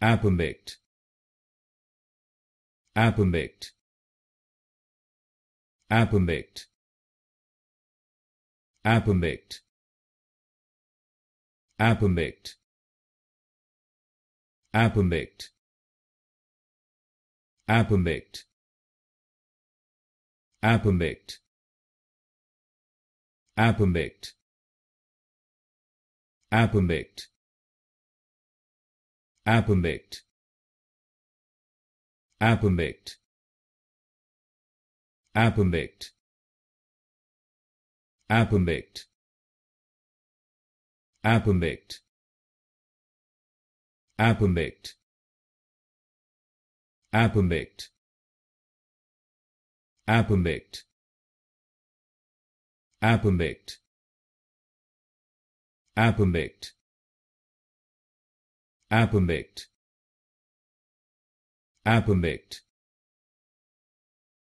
appomattox appomattox appomattox appomattox appomattox appomattox appomattox appomattox appomattox appomattox Appendect. Appendect. Appendect. Appendect. Appendect. Appendect. Appendect. Appendect. Appendect. Appendect. Appendect. Appendect.